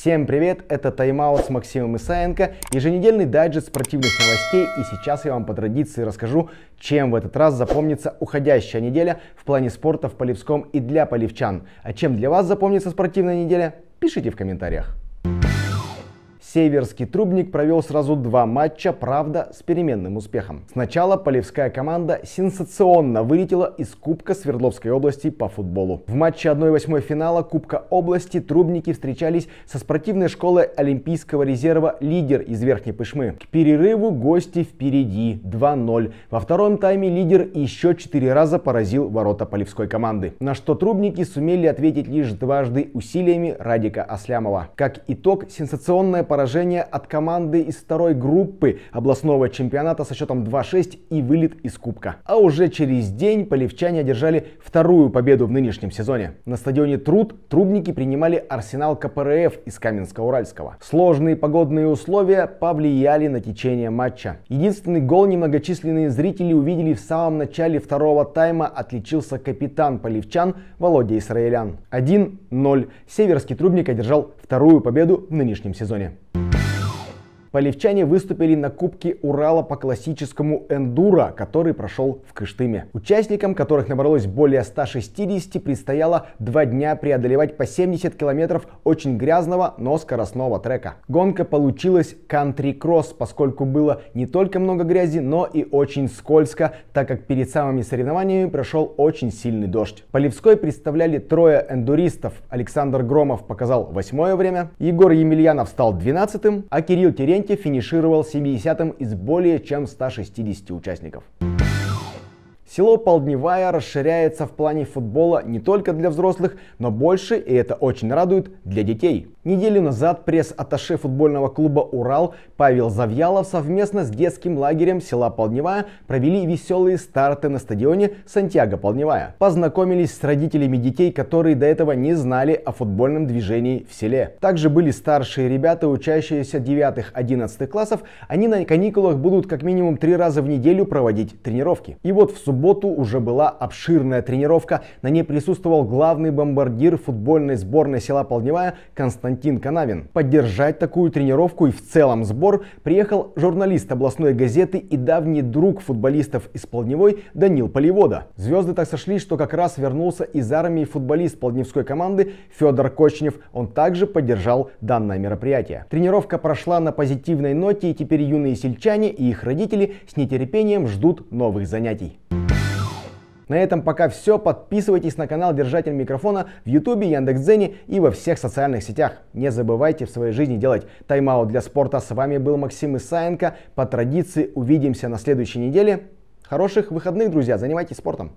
Всем привет, это тайм-аут с Максимом Исаенко, еженедельный дайджест спортивных новостей, и сейчас я вам по традиции расскажу, чем в этот раз запомнится уходящая неделя в плане спорта в Полевском и для полевчан. А чем для вас запомнится спортивная неделя, пишите в комментариях. Северский трубник провел сразу два матча, правда, с переменным успехом. Сначала полевская команда сенсационно вылетела из Кубка Свердловской области по футболу. В матче 1-8 финала Кубка области трубники встречались со спортивной школой Олимпийского резерва «Лидер» из Верхней Пышмы. К перерыву гости впереди 2-0. Во втором тайме «Лидер» еще четыре раза поразил ворота полевской команды, на что трубники сумели ответить лишь дважды усилиями Радика Аслямова. Как итог, сенсационная поражение поражение от команды из второй группы областного чемпионата со счетом 2-6 и вылет из Кубка. А уже через день полевчане одержали вторую победу в нынешнем сезоне. На стадионе «Труд» трубники принимали арсенал КПРФ из Каменска-Уральского. Сложные погодные условия повлияли на течение матча. Единственный гол немногочисленные зрители увидели в самом начале второго тайма отличился капитан полевчан Володя Исраэлян. 1-0. Северский трубник одержал вторую победу в нынешнем сезоне. Полевчане выступили на Кубке Урала по классическому эндуро, который прошел в Кыштыме. Участникам, которых набралось более 160, предстояло два дня преодолевать по 70 километров очень грязного, но скоростного трека. Гонка получилась кантри-кросс, поскольку было не только много грязи, но и очень скользко, так как перед самыми соревнованиями прошел очень сильный дождь. Полевской представляли трое эндуристов. Александр Громов показал восьмое время, Егор Емельянов стал двенадцатым, а Кирилл Терень сегменте финишировал 70-м из более чем 160 участников. Село Полдневая расширяется в плане футбола не только для взрослых, но больше, и это очень радует, для детей. Неделю назад пресс-атташе футбольного клуба «Урал» Павел Завьялов совместно с детским лагерем села Полдневая провели веселые старты на стадионе «Сантьяго Полдневая». Познакомились с родителями детей, которые до этого не знали о футбольном движении в селе. Также были старшие ребята, учащиеся 9-11 классов. Они на каникулах будут как минимум три раза в неделю проводить тренировки. И вот в субботу субботу уже была обширная тренировка. На ней присутствовал главный бомбардир футбольной сборной села Полдневая Константин Канавин. Поддержать такую тренировку и в целом сбор приехал журналист областной газеты и давний друг футболистов из Полдневой Данил Поливода. Звезды так сошлись, что как раз вернулся из армии футболист полдневской команды Федор Кочнев. Он также поддержал данное мероприятие. Тренировка прошла на позитивной ноте и теперь юные сельчане и их родители с нетерпением ждут новых занятий. На этом пока все. Подписывайтесь на канал Держатель Микрофона в Ютубе, Яндекс.Дзене и во всех социальных сетях. Не забывайте в своей жизни делать тайм-аут для спорта. С вами был Максим Исаенко. По традиции увидимся на следующей неделе. Хороших выходных, друзья. Занимайтесь спортом.